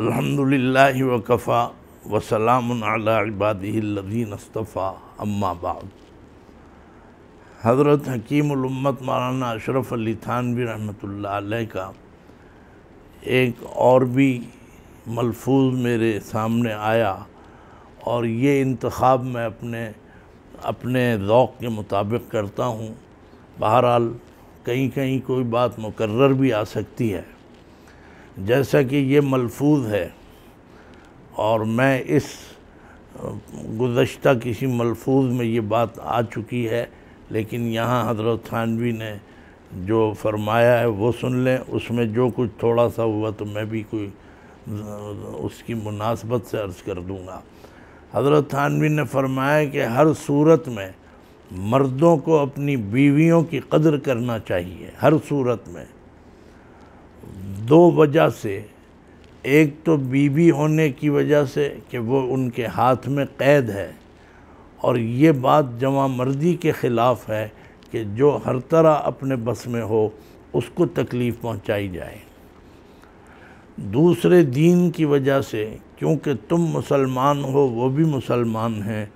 अल्हम्दुलिल्लाह वकफ़ा वसलाम इबादीन अस्तफ़ा अम्मा बाद हज़रत उम्मत मौलाना अशरफ अली थानवी रहमत का एक और भी मलफूज मेरे सामने आया और ये इंतखब मैं अपने अपने ओक़ के मुताबिक करता हूँ बहरहाल कहीं कहीं कोई बात मुकर्र भी आ सकती है जैसा कि ये मलफूज है और मैं इस गुज्त किसी मलफूज में ये बात आ चुकी है लेकिन यहाँ हजरत थानवी ने जो फरमाया है वो सुन लें उसमें जो कुछ थोड़ा सा हुआ तो मैं भी कोई उसकी मुनासबत से अर्ज़ कर दूँगा हज़रत थानवी ने फरमाया कि हर सूरत में मर्दों को अपनी बीवियों की कदर करना चाहिए हर सूरत में दो वजह से एक तो बीवी होने की वजह से कि वो उनके हाथ में कैद है और ये बात जमा मर्दी के ख़िलाफ़ है कि जो हर तरह अपने बस में हो उसको तकलीफ़ पहुंचाई जाए दूसरे दीन की वजह से क्योंकि तुम मुसलमान हो वो भी मुसलमान हैं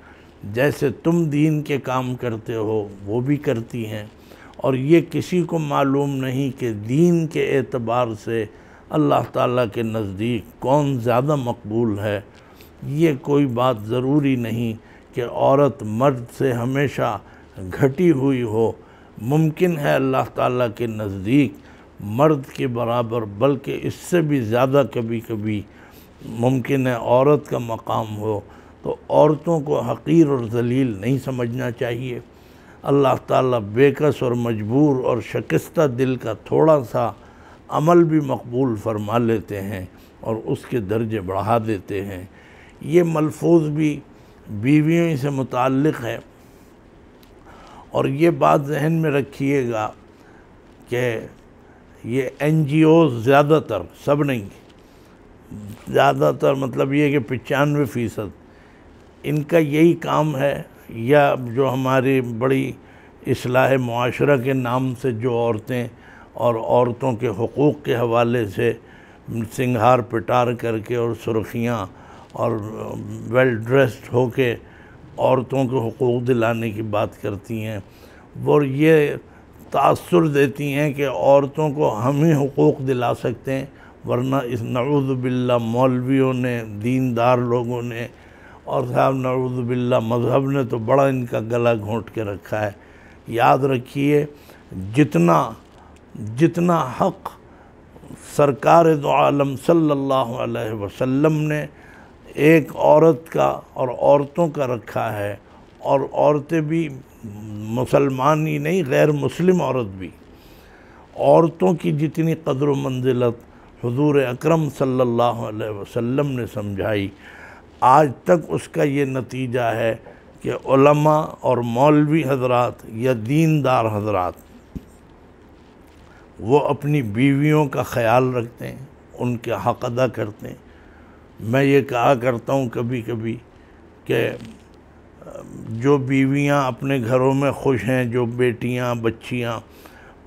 जैसे तुम दीन के काम करते हो वो भी करती हैं और ये किसी को मालूम नहीं कि दीन के एतबार से अल्लाह ताला के नज़दीक कौन ज़्यादा मकबूल है ये कोई बात ज़रूरी नहीं कि औरत मर्द से हमेशा घटी हुई हो मुमकिन है अल्लाह ताला के नज़दीक मर्द के बराबर बल्कि इससे भी ज़्यादा कभी कभी मुमकिन है औरत का मकाम हो तो औरतों को हकीर और जलील नहीं समझना चाहिए अल्लाह ताला बेकस और मजबूर और शकस्ता दिल का थोड़ा सा अमल भी मकबूल फरमा लेते हैं और उसके दर्जे बढ़ा देते हैं ये मलफूज भी बीवियों से मुतक़ है और ये बात जहन में रखिएगा कि ये एन ज़्यादातर सब नहीं ज़्यादातर मतलब ये कि पचानवे फ़ीसद इनका यही काम है या जो हमारी बड़ी असलाह माशरा के नाम से जो औरतें और औरतों के हकूक़ के हवाले से सिंगार पिटार करके और सुर्खियाँ और वेल ड्रेस्ड होके औरतों के हकूक़ दिलाने की बात करती हैं और ये तासर देती हैं कि औरतों को हम ही हकूक़ दिला सकते हैं वरना इस नऊदबिल्ला मौलवियों ने दीनदार लोगों ने और साहब नऊदबिल्ला मज़हब ने तो बड़ा इनका गला घोंट के रखा है याद रखिए जितना जितना हक़ सरकार दो आलम सल्लल्लाहु अलैहि वसल्लम ने एक औरत का और औरतों का रखा है और औरतें भी मुसलमान ही नहीं गैर मुस्लिम औरत भी औरतों की जितनी कदर मंजिलत हजूर अक्रम सल्लल्लाहु अलैहि वसल्लम ने समझाई आज तक उसका ये नतीजा है कि उलमा और मौलवी हजरात या दीनदार हजरात वो अपनी बीवियों का ख्याल रखते हैं उनके हक अदा करते हैं मैं ये कहा करता हूँ कभी कभी कि जो बीवियां अपने घरों में खुश हैं जो बेटियां बच्चियां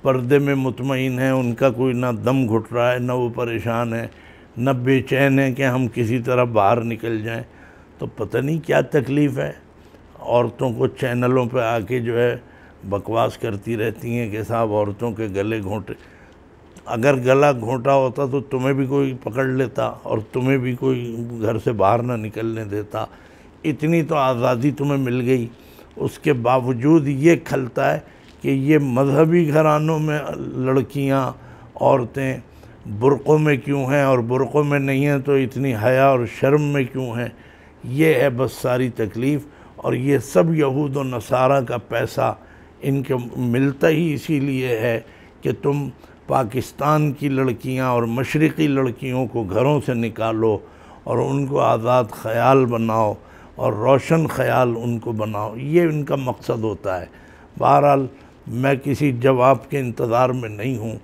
पर्दे में मुतमिन हैं उनका कोई ना दम घुट रहा है ना वो परेशान है ना बेचैन है कि हम किसी तरह बाहर निकल जाएं तो पता नहीं क्या तकलीफ़ है औरतों को चैनलों पे आके जो है बकवास करती रहती हैं कि साहब औरतों के गले घोंटे अगर गला घोंटा होता तो तुम्हें भी कोई पकड़ लेता और तुम्हें भी कोई घर से बाहर ना निकलने देता इतनी तो आज़ादी तुम्हें मिल गई उसके बावजूद ये खलता है कि ये मजहबी घरानों में लड़कियां औरतें बुरक़ों में क्यों हैं और बुरक़ों में नहीं हैं तो इतनी हया और शर्म में क्यों हैं ये है बस सारी तकलीफ़ और ये सब यहूद और नसारा का पैसा इनके मिलता ही इसीलिए है कि तुम पाकिस्तान की लड़कियां और मशरक़ी लड़कियों को घरों से निकालो और उनको आज़ाद ख़याल बनाओ और रोशन ख्याल उनको बनाओ ये इनका मकसद होता है बहरहाल मैं किसी जवाब के इंतज़ार में नहीं हूँ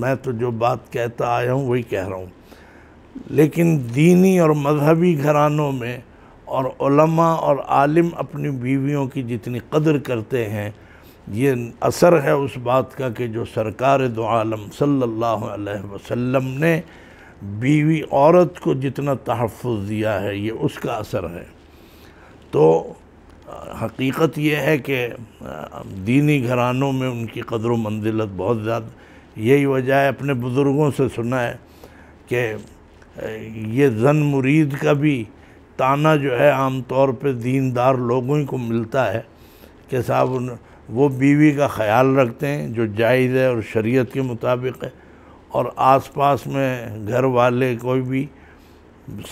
मैं तो जो बात कहता आया हूँ वही कह रहा हूँ लेकिन दीनी और मजहबी घरानों में और उलमा और आलिम अपनी बीवियों की जितनी कदर करते हैं ये असर है उस बात का कि जो सरकार दो आलम सल्लल्लाहु अलैहि वसल्लम ने बीवी औरत को जितना तहफ़ दिया है ये उसका असर है तो हकीकत यह है कि दीनी घरानों में उनकी कदर मंजिलत बहुत ज़्यादा यही वजह है अपने बुज़ुर्गों से सुना है कि ये जन मुरीद का भी ताना जो है आम तौर पे दीनदार लोगों ही को मिलता है कि साहब उन वो बीवी का ख्याल रखते हैं जो जायज़ है और शरीयत के मुताबिक है और आसपास में घर वाले कोई भी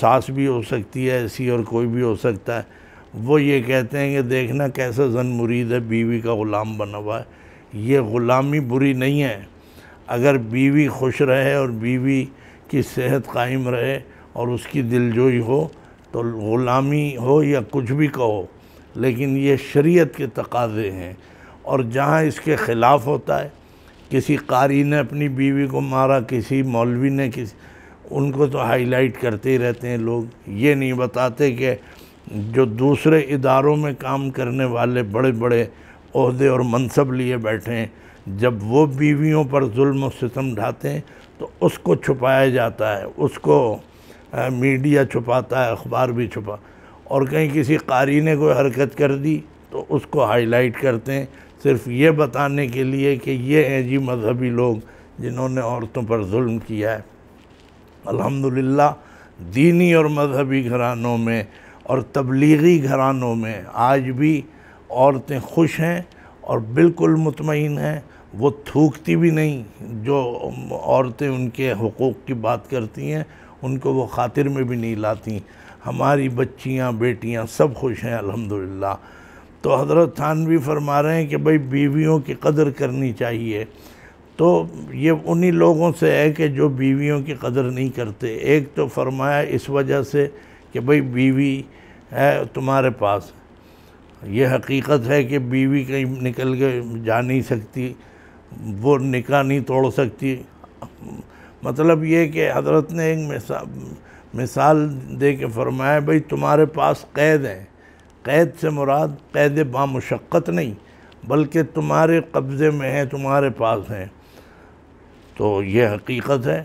सास भी हो सकती है ऐसी और कोई भी हो सकता है वो ये कहते हैं कि देखना कैसा जन मुरीद है बीवी का ग़ुलाम बना हुआ है ये ग़ुलामी बुरी नहीं है अगर बीवी खुश रहे और बीवी की सेहत कायम रहे और उसकी दिलजोई हो तो ग़ुलामी हो या कुछ भी कहो लेकिन ये शरीयत के तकाजे हैं और जहाँ इसके ख़िलाफ़ होता है किसी कारी ने अपनी बीवी को मारा किसी मौलवी ने किसी उनको तो हाईलाइट करते ही रहते हैं लोग ये नहीं बताते कि जो दूसरे इदारों में काम करने वाले बड़े बड़े अहदे और मनसब लिए बैठे हैं जब वो बीवियों पर जुल्म सितम ढाते हैं तो उसको छुपाया जाता है उसको आ, मीडिया छुपाता है अखबार भी छुपा और कहीं किसी कारी ने कोई हरकत कर दी तो उसको हाईलाइट करते हैं सिर्फ ये बताने के लिए कि ये हैं जी मजहबी लोग जिन्होंने औरतों पर जुल्म किया है अल्हम्दुलिल्लाह दीनी और मजहबी घरानों में और तबलीगी घरानों में आज भी औरतें खुश हैं और बिल्कुल मुतमिन हैं वो थूकती भी नहीं जो औरतें उनके हकूक़ की बात करती हैं उनको वो खातिर में भी नहीं लाती हमारी बच्चियां बेटियां सब खुश हैं अल्हम्दुलिल्लाह तो हज़रत भी फरमा रहे हैं कि भाई बीवियों की कदर करनी चाहिए तो ये उन्हीं लोगों से है कि जो बीवियों की कदर नहीं करते एक तो फरमाया इस वजह से कि भाई बीवी है तुम्हारे पास ये हकीकत है कि बीवी कहीं निकल के जा नहीं सकती वो निकाह नहीं तोड़ सकती मतलब ये कि हजरत ने एक मिसा, मिसाल दे के फरमाया भाई तुम्हारे पास कैद है कैद से मुराद कैद बामशक्क़त नहीं बल्कि तुम्हारे कब्ज़े में है तुम्हारे पास हैं तो ये हकीकत है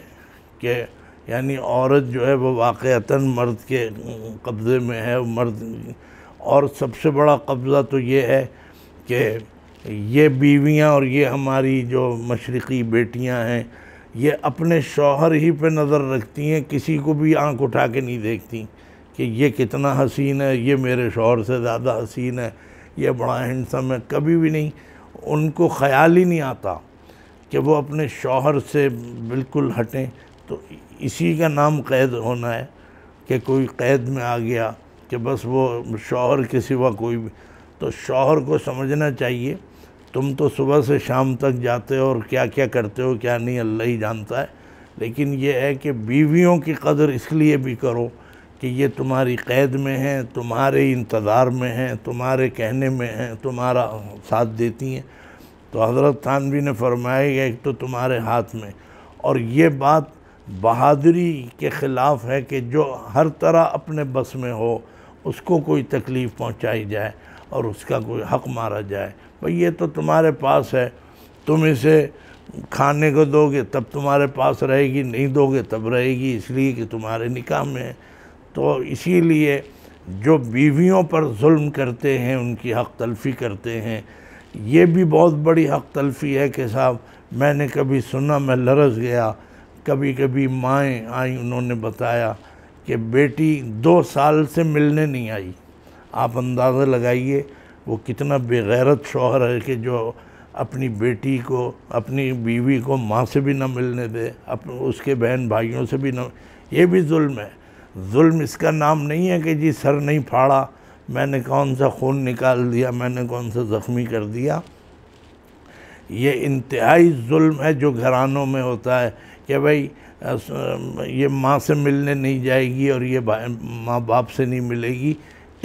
कि यानी औरत जो है वो वाक़ता मर्द के कब्ज़े में है मर्द और सबसे बड़ा कब्ज़ा तो ये है कि ये बीवियाँ और ये हमारी जो मशरक़ी बेटियाँ हैं ये अपने शौहर ही पे नज़र रखती हैं किसी को भी आंख उठा के नहीं देखती कि ये कितना हसीन है ये मेरे शौहर से ज़्यादा हसीन है ये बड़ा हैंडसम है कभी भी नहीं उनको ख़्याल ही नहीं आता कि वो अपने शौहर से बिल्कुल हटें तो इसी का नाम कैद होना है कि कोई कैद में आ गया कि बस वो शौहर के सिवा कोई भी तो शौहर को समझना चाहिए तुम तो सुबह से शाम तक जाते हो और क्या क्या करते हो क्या नहीं अल्लाह ही जानता है लेकिन ये है कि बीवियों की कदर इसलिए भी करो कि ये तुम्हारी कैद में हैं तुम्हारे इंतज़ार में हैं तुम्हारे कहने में हैं तुम्हारा साथ देती हैं तो हज़रत थानवी ने फरमाया एक तो तुम्हारे हाथ में और ये बात बहादुरी के ख़िलाफ़ है कि जो हर तरह अपने बस में हो उसको कोई तकलीफ़ पहुंचाई जाए और उसका कोई हक मारा जाए भाई ये तो तुम्हारे पास है तुम इसे खाने को दोगे तब तुम्हारे पास रहेगी नहीं दोगे तब रहेगी इसलिए कि तुम्हारे निकाह में है तो इसीलिए जो बीवियों पर जुल्म करते हैं उनकी हक़ तलफ़ी करते हैं ये भी बहुत बड़ी हक़ तलफ़ी है कि साहब मैंने कभी सुना मैं लरस गया कभी कभी माएँ आई उन्होंने बताया कि बेटी दो साल से मिलने नहीं आई आप अंदाज़ा लगाइए वो कितना बेगैरत शोहर है कि जो अपनी बेटी को अपनी बीवी को माँ से भी ना मिलने दे अपने उसके बहन भाइयों से भी ना ये भी जुल्म है जुल्म इसका नाम नहीं है कि जी सर नहीं फाड़ा मैंने कौन सा खून निकाल दिया मैंने कौन सा ज़ख्मी कर दिया ये इंतहाई जुल्म है जो घरानों में होता है कि भाई ये माँ से मिलने नहीं जाएगी और ये माँ बाप से नहीं मिलेगी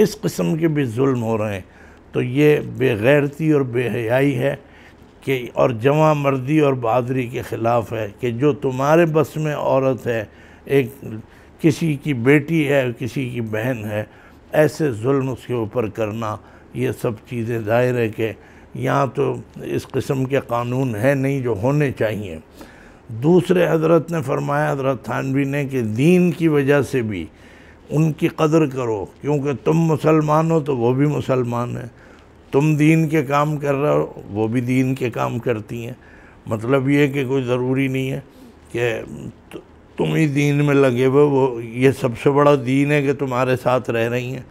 इस किस्म के भी जुल्म हो रहे हैं तो ये बेगैरती और बेहयाई है कि और जमा मर्दी और बहादरी के ख़िलाफ़ है कि जो तुम्हारे बस में औरत है एक किसी की बेटी है किसी की बहन है ऐसे जुल्म उसके ऊपर करना ये सब चीज़ें दायरे के यहाँ तो इस किस्म के कानून हैं नहीं जो होने चाहिए दूसरे हजरत ने फरमाया हजरत थानवी ने कि दीन की वजह से भी उनकी कदर करो क्योंकि तुम मुसलमान हो तो वो भी मुसलमान हैं तुम दीन के काम कर रहे हो वो भी दीन के काम करती हैं मतलब ये कि कोई ज़रूरी नहीं है कि तुम ही दीन में लगे हुए वो ये सबसे बड़ा दीन है कि तुम्हारे साथ रह रही हैं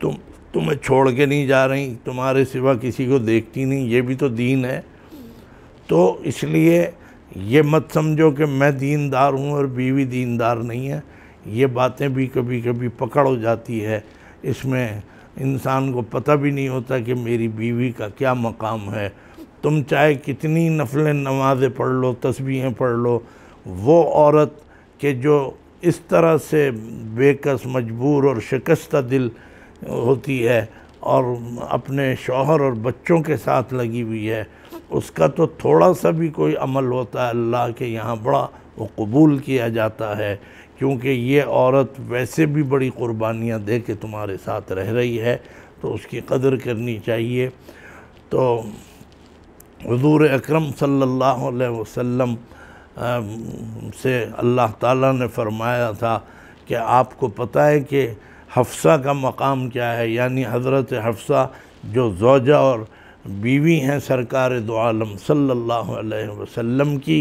तुम तुम्हें छोड़ के नहीं जा रही तुम्हारे सिवा किसी को देखती नहीं ये भी तो दीन है तो इसलिए ये मत समझो कि मैं दीनदार हूँ और बीवी दीनदार नहीं है ये बातें भी कभी कभी पकड़ हो जाती है इसमें इंसान को पता भी नहीं होता कि मेरी बीवी का क्या मकाम है तुम चाहे कितनी नफलें नमाज़ें पढ़ लो तस्वीरें पढ़ लो वो औरत के जो इस तरह से बेकस मजबूर और शिकस्ता दिल होती है और अपने शोहर और बच्चों के साथ लगी हुई है उसका तो थोड़ा सा भी कोई अमल होता है अल्लाह के यहाँ बड़ा वो कबूल किया जाता है क्योंकि ये औरत वैसे भी बड़ी क़ुरबानियाँ दे के तुम्हारे साथ रह रही है तो उसकी कदर करनी चाहिए तो हजूर अक्रम सल्लल्लाहु अलैहि वसल्लम से अल्लाह ताला ने फरमाया था कि आपको पता है कि हफ्सा का मकाम क्या है यानी हज़रत हफ्सा जो जोजा और बीवी हैं सरकार दो आलम सल्लल्लाहु अलैहि वसल्लम की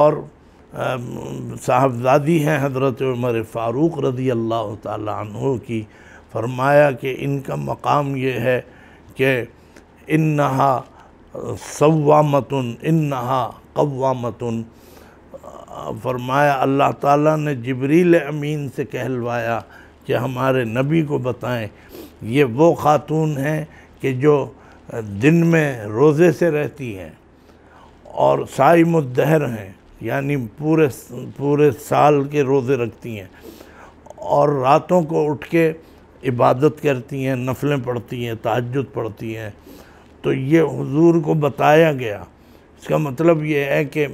और साहबजादी हैं हज़रत उमर फ़ारूक रज़ी अल्लाह तु की फरमाया कि इनका मकाम ये है कि इन नहा सवामतन इन कवामतन फरमाया अल्लाह ताला ने जबरील अमीन से कहलवाया कि हमारे नबी को बताएं ये वो ख़ातून हैं कि जो दिन में रोज़े से रहती हैं और साइम मुद्दहर हैं यानी पूरे पूरे साल के रोज़े रखती हैं और रातों को उठ के इबादत करती हैं नफलें पढ़ती हैं ताजुद पढ़ती हैं तो ये हुजूर को बताया गया इसका मतलब ये है कि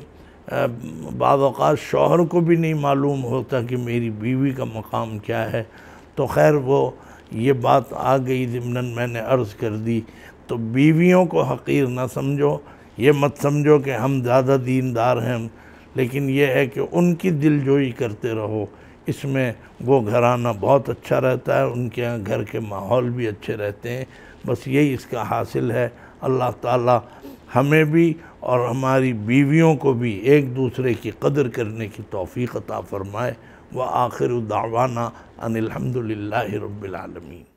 बाज़ात शोहर को भी नहीं मालूम होता कि मेरी बीवी का मकाम क्या है तो खैर वो ये बात आ गई ज़मन मैंने अर्ज़ कर दी तो बीवियों को हकीर ना समझो ये मत समझो कि हम ज़्यादा दीनदार हैं लेकिन ये है कि उनकी दिलजोई करते रहो इसमें वो घराना बहुत अच्छा रहता है उनके यहाँ घर के माहौल भी अच्छे रहते हैं बस यही इसका हासिल है अल्लाह ताला हमें भी और हमारी बीवियों को भी एक दूसरे की कदर करने की तोफ़ी अता फ़रमाए व आखिर दावाना अनिलहमदिल्ला रबालमीन